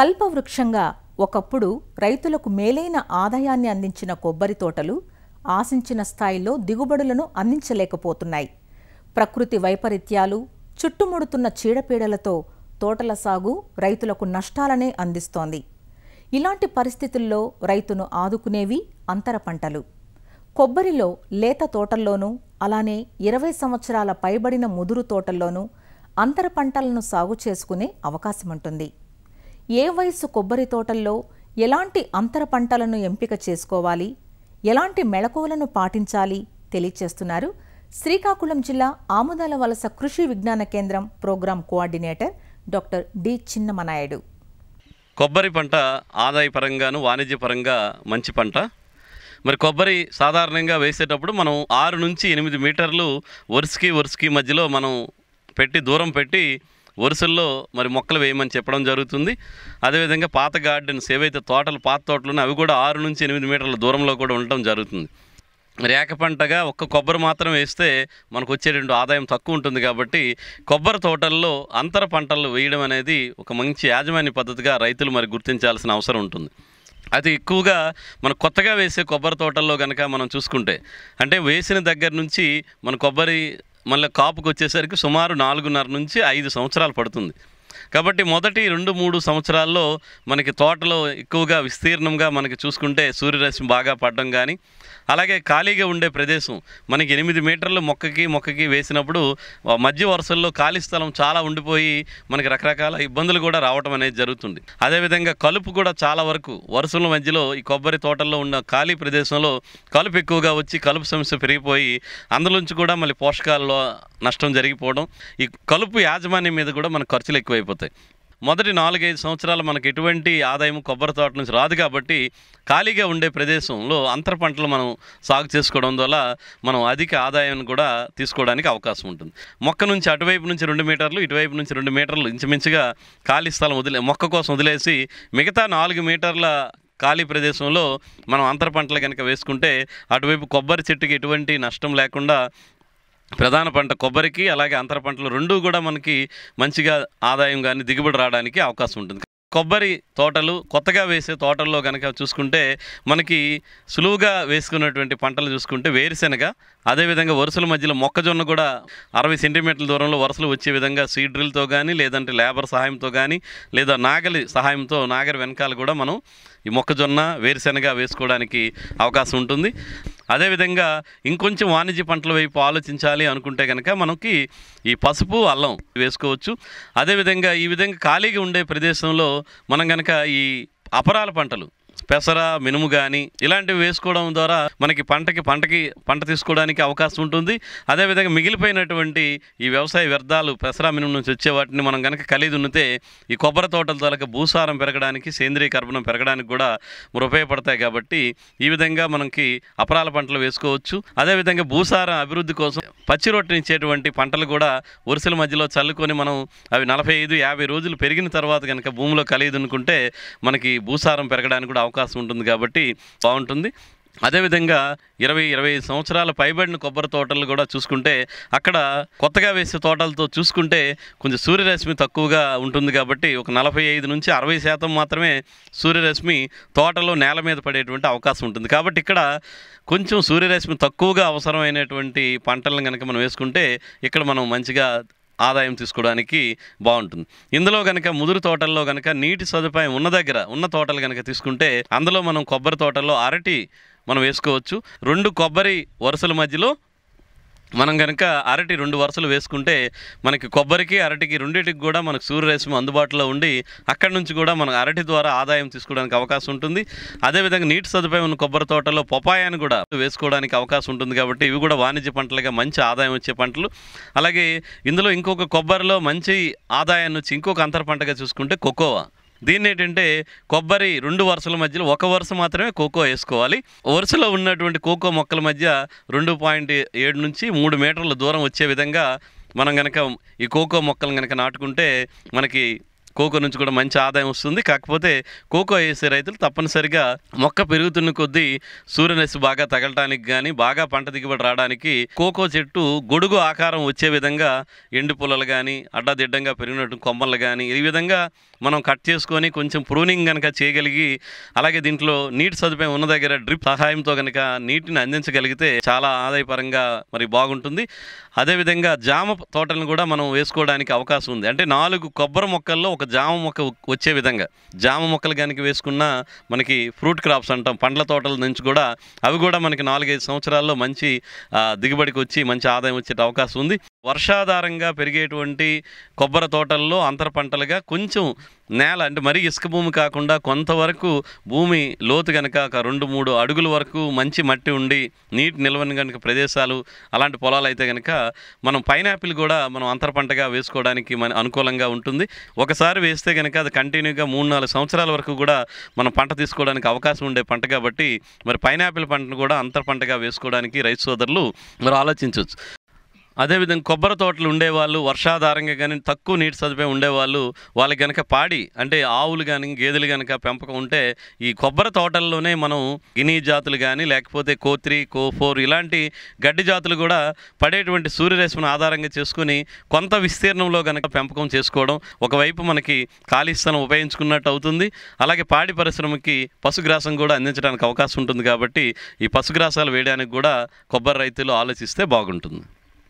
కల్పవృక్షంగా ఒకప్పుడు రైతులకు మేలైన ఆదాయాన్ని అందించిన కొబ్బరి తోటలు ఆశించిన స్థాయిలో దిగుబడులను అందించలేకపోతున్నాయి ప్రకృతి వైపరీత్యాలు చుట్టుముడుతున్న చీడపీడలతో తోటల సాగు రైతులకు నష్టాలనే అందిస్తోంది ఇలాంటి పరిస్థితుల్లో రైతును ఆదుకునేవి అంతర పంటలు కొబ్బరిలో లేత తోటల్లోనూ అలానే ఇరవై సంవత్సరాల పైబడిన ముదురు తోటల్లోనూ అంతర పంటలను సాగు చేసుకునే అవకాశముంటుంది ఏ వయసు కొబ్బరి తోటల్లో ఎలాంటి అంతర పంటలను ఎంపిక చేసుకోవాలి ఎలాంటి మెళకువలను పాటించాలి తెలియచేస్తున్నారు శ్రీకాకుళం జిల్లా ఆముదాల వలస కృషి విజ్ఞాన కేంద్రం program coordinator doctor D Chinnamanaidu కొబ్బరి పంట ఆదాయపరంగాను వాణిజ్యపరంగా మంచి పంట మరి కొబ్బరి సాధారణంగా వేసేటప్పుడు మనం ఆరు నుంచి ఎనిమిది మీటర్లు వరుసకి వరుసకి మధ్యలో మనం పెట్టి దూరం పెట్టి వరుసల్లో మరి మొక్కలు వేయమని చెప్పడం జరుగుతుంది అదేవిధంగా పాత గార్డెన్స్ ఏవైతే తోటలు పాత తోటలు అవి కూడా ఆరు నుంచి ఎనిమిది మీటర్ల దూరంలో కూడా ఉండటం జరుగుతుంది రేక పంటగా ఒక్క కొబ్బరి మాత్రం వేస్తే మనకు వచ్చేటువంటి ఆదాయం తక్కువ ఉంటుంది కాబట్టి కొబ్బరి తోటల్లో అంతర పంటలు వేయడం అనేది ఒక మంచి యాజమాన్య పద్ధతిగా రైతులు మరి గుర్తించాల్సిన అవసరం ఉంటుంది అది ఎక్కువగా మనం కొత్తగా వేసే కొబ్బరి తోటల్లో కనుక మనం చూసుకుంటే అంటే వేసిన దగ్గర నుంచి మన కొబ్బరి మళ్ళీ కాపుకి వచ్చేసరికి సుమారు నాలుగున్నర నుంచి ఐదు సంవత్సరాలు పడుతుంది కాబట్టి మొదటి రెండు మూడు సంవత్సరాల్లో మనకి తోటలో ఎక్కువగా విస్తీర్ణంగా మనకి చూసుకుంటే సూర్యరశ్మి బాగా పడడం కానీ అలాగే ఖాళీగా ఉండే ప్రదేశం మనకి ఎనిమిది మీటర్లు మొక్కకి మొక్కకి వేసినప్పుడు మధ్య వరుసల్లో ఖాళీ స్థలం చాలా ఉండిపోయి మనకి రకరకాల ఇబ్బందులు కూడా రావడం అనేది జరుగుతుంది అదేవిధంగా కలుపు కూడా చాలా వరకు వరుసల మధ్యలో ఈ కొబ్బరి తోటల్లో ఉన్న ఖాళీ ప్రదేశంలో కలుపు ఎక్కువగా వచ్చి కలుపు సమస్య పెరిగిపోయి అందులోంచి కూడా మళ్ళీ పోషకాలలో నష్టం జరిగిపోవడం ఈ కలుపు యాజమాన్యం మీద కూడా మన ఖర్చులు ఎక్కువ అయిపోతాయి మొదటి నాలుగైదు సంవత్సరాలు మనకు ఎటువంటి ఆదాయం కొబ్బరి తోట నుంచి రాదు కాబట్టి ఖాళీగా ఉండే ప్రదేశంలో అంతర పంటలు మనం సాగు చేసుకోవడం ద్వారా మనం అధిక ఆదాయాన్ని కూడా తీసుకోవడానికి అవకాశం ఉంటుంది మొక్క నుంచి అటువైపు నుంచి రెండు మీటర్లు ఇటువైపు నుంచి రెండు మీటర్లు ఇంచుమించుగా ఖాళీ స్థలం వదిలే మొక్క కోసం వదిలేసి మిగతా నాలుగు మీటర్ల ఖాళీ ప్రదేశంలో మనం అంతర పంటలు కనుక వేసుకుంటే అటువైపు కొబ్బరి చెట్టుకి ఎటువంటి నష్టం లేకుండా ప్రధాన పంట కొబ్బరికి అలాగే అంతర పంటలు రెండూ కూడా మనకి మంచిగా ఆదాయం కానీ దిగుబడి రావడానికి అవకాశం ఉంటుంది కొబ్బరి తోటలు కొత్తగా వేసే తోటల్లో కనుక చూసుకుంటే మనకి సులువుగా వేసుకున్నటువంటి పంటలు చూసుకుంటే వేరుశెనగ అదేవిధంగా వరుసల మధ్యలో మొక్కజొన్న కూడా అరవై సెంటీమీటర్ల దూరంలో వరుసలు వచ్చే విధంగా సీడ్ డ్రిల్తో కానీ లేదంటే లేబర్ సహాయంతో కానీ లేదా నాగలి సహాయంతో నాగరి వెనకాల కూడా మనం ఈ మొక్కజొన్న వేరుశెనగ వేసుకోవడానికి అవకాశం ఉంటుంది అదేవిధంగా ఇంకొంచెం వాణిజ్య పంటల వైపు ఆలోచించాలి అనుకుంటే కనుక మనకి ఈ పసుపు అల్లం వేసుకోవచ్చు అదేవిధంగా ఈ విధంగా ఖాళీగా ఉండే ప్రదేశంలో మనం కనుక ఈ అపరాల పంటలు పెసర మినుము కానీ ఇలాంటివి వేసుకోవడం ద్వారా మనకి పంటకి పంటకి పంట తీసుకోవడానికి అవకాశం ఉంటుంది అదేవిధంగా మిగిలిపోయినటువంటి ఈ వ్యవసాయ వ్యర్థాలు పెసర మినుము నుంచి వచ్చే వాటిని మనం కనుక కలిగి ఉంటే ఈ కొబ్బరి తోటల ద్వారా భూసారం పెరగడానికి సేంద్రీయ కర్బనం పెరగడానికి కూడా ఉపయోగపడతాయి కాబట్టి ఈ విధంగా మనకి అపరాల పంటలు వేసుకోవచ్చు అదేవిధంగా భూసారం అభివృద్ధి కోసం పచ్చి రొట్టెనిచ్చేటువంటి పంటలు కూడా వరుసల మధ్యలో చల్లుకొని మనం అవి నలభై ఐదు యాభై రోజులు పెరిగిన తర్వాత కనుక భూమిలో కలిగి అనుకుంటే మనకి భూసారం పెరగడానికి కూడా అవకాశం అవకాశం ఉంటుంది కాబట్టి బాగుంటుంది అదేవిధంగా ఇరవై ఇరవై ఐదు సంవత్సరాల పైబడిన కొబ్బరి తోటలు కూడా చూసుకుంటే అక్కడ కొత్తగా వేసే తోటలతో చూసుకుంటే కొంచెం సూర్యరశ్మి తక్కువగా ఉంటుంది కాబట్టి ఒక నలభై ఐదు నుంచి అరవై శాతం మాత్రమే సూర్యరశ్మి తోటలో నేల మీద పడేటువంటి అవకాశం ఉంటుంది కాబట్టి ఇక్కడ కొంచెం సూర్యరశ్మి తక్కువగా అవసరమైనటువంటి పంటలను కనుక మనం వేసుకుంటే ఇక్కడ మనం మంచిగా ఆదాయం తీసుకోవడానికి బాగుంటుంది ఇందులో కనుక ముదురు తోటల్లో కనుక నీటి సదుపాయం ఉన్న దగ్గర ఉన్న తోటలు కనుక తీసుకుంటే అందులో మనం కొబ్బరి తోటల్లో అరటి మనం వేసుకోవచ్చు రెండు కొబ్బరి వరుసల మధ్యలో మనం కనుక అరటి రెండు వరుసలు వేసుకుంటే మనకి కొబ్బరికి అరటికి రెండింటికి కూడా మనకు సూర్యరశ్మి అందుబాటులో ఉండి అక్కడి నుంచి కూడా మనకు అరటి ద్వారా ఆదాయం తీసుకోవడానికి అవకాశం ఉంటుంది అదేవిధంగా నీటి సదుపాయం ఉన్న కొబ్బరి తోటలో పొపాయాన్ని కూడా వేసుకోవడానికి అవకాశం ఉంటుంది కాబట్టి ఇవి కూడా వాణిజ్య పంటలుగా మంచి ఆదాయం వచ్చే పంటలు అలాగే ఇందులో ఇంకొక కొబ్బరిలో మంచి ఆదాయాన్ని వచ్చి ఇంకొక అంతర పంటగా చూసుకుంటే కొకోవా దీన్ని ఏంటంటే కొబ్బరి రెండు వరుసల మధ్యలో ఒక వరుస మాత్రమే కోకో వేసుకోవాలి వరుసలో ఉన్నటువంటి కోకో మొక్కల మధ్య రెండు పాయింట్ ఏడు నుంచి మూడు మీటర్ల దూరం వచ్చే విధంగా మనం కనుక ఈ కోకో మొక్కలను కనుక నాటుకుంటే మనకి కోకో నుంచి కూడా మంచి ఆదాయం వస్తుంది కాకపోతే కోకో వేసే రైతులు తప్పనిసరిగా మొక్క పెరుగుతున్న కొద్దీ సూర్యరశ్మి బాగా తగలటానికి కానీ బాగా పంట దిగుబడి రావడానికి కోకో చెట్టు గొడుగు ఆకారం వచ్చే విధంగా ఎండు పుల్లలు కానీ అడ్డదిడ్డంగా పెరిగినట్టు కొమ్మలు కానీ ఈ విధంగా మనం కట్ చేసుకొని కొంచెం ప్రూనింగ్ కనుక చేయగలిగి అలాగే దీంట్లో నీటి సదుపాయం ఉన్న దగ్గర డ్రిప్ సహాయంతో కనుక నీటిని అందించగలిగితే చాలా ఆదాయపరంగా మరి బాగుంటుంది అదేవిధంగా జామ తోటలను కూడా మనం వేసుకోవడానికి అవకాశం ఉంది అంటే నాలుగు కొబ్బరి మొక్కల్లో ఒక ఒక జామ మొక్క వచ్చే విధంగా జామ మొక్కలు కనుక వేసుకున్న మనకి ఫ్రూట్ క్రాప్స్ అంటాం పండ్ల తోటల నుంచి కూడా అవి కూడా మనకి నాలుగైదు సంవత్సరాల్లో మంచి దిగుబడికి వచ్చి మంచి ఆదాయం వచ్చే అవకాశం ఉంది వర్షాధారంగా పెరిగేటువంటి కొబ్బరి తోటల్లో అంతర పంటలుగా కొంచెం నేల అంటే మరీ ఇసుక భూమి కాకుండా కొంతవరకు భూమి లోతు కనుక ఒక రెండు మూడు అడుగుల వరకు మంచి మట్టి ఉండి నీటి నిల్వని కనుక ప్రదేశాలు అలాంటి పొలాలు అయితే కనుక మనం పైనాపిల్ కూడా మనం అంతర పంటగా వేసుకోవడానికి మన అనుకూలంగా ఉంటుంది ఒకసారి వేస్తే కనుక అది కంటిన్యూగా మూడు నాలుగు సంవత్సరాల వరకు కూడా మనం పంట తీసుకోవడానికి అవకాశం ఉండే పంట కాబట్టి మరి పైనాపిల్ పంటను కూడా అంతర పంటగా వేసుకోవడానికి రైతు సోదరులు మరి ఆలోచించవచ్చు అదేవిధంగా కొబ్బరి తోటలు ఉండేవాళ్ళు వర్షాధారంగా కానీ తక్కువ నీటి సదుపాయం ఉండేవాళ్ళు వాళ్ళకి కనుక పాడి అంటే ఆవులు కానీ గేదెలు కనుక పెంపకం ఉంటే ఈ కొబ్బరి తోటల్లోనే మనం గిని జాతులు కానీ లేకపోతే కోత్రి కోఫోర్ ఇలాంటి గడ్డి జాతులు కూడా పడేటువంటి సూర్యరశ్మిని ఆధారంగా చేసుకుని కొంత విస్తీర్ణంలో కనుక పెంపకం చేసుకోవడం ఒకవైపు మనకి ఖాళీ స్థలం ఉపయోగించుకున్నట్టు అవుతుంది అలాగే పాడి పరిశ్రమకి పశుగ్రాసం కూడా అందించడానికి అవకాశం ఉంటుంది కాబట్టి ఈ పశుగ్రాసాలు వేయడానికి కూడా కొబ్బరి రైతులు ఆలోచిస్తే బాగుంటుంది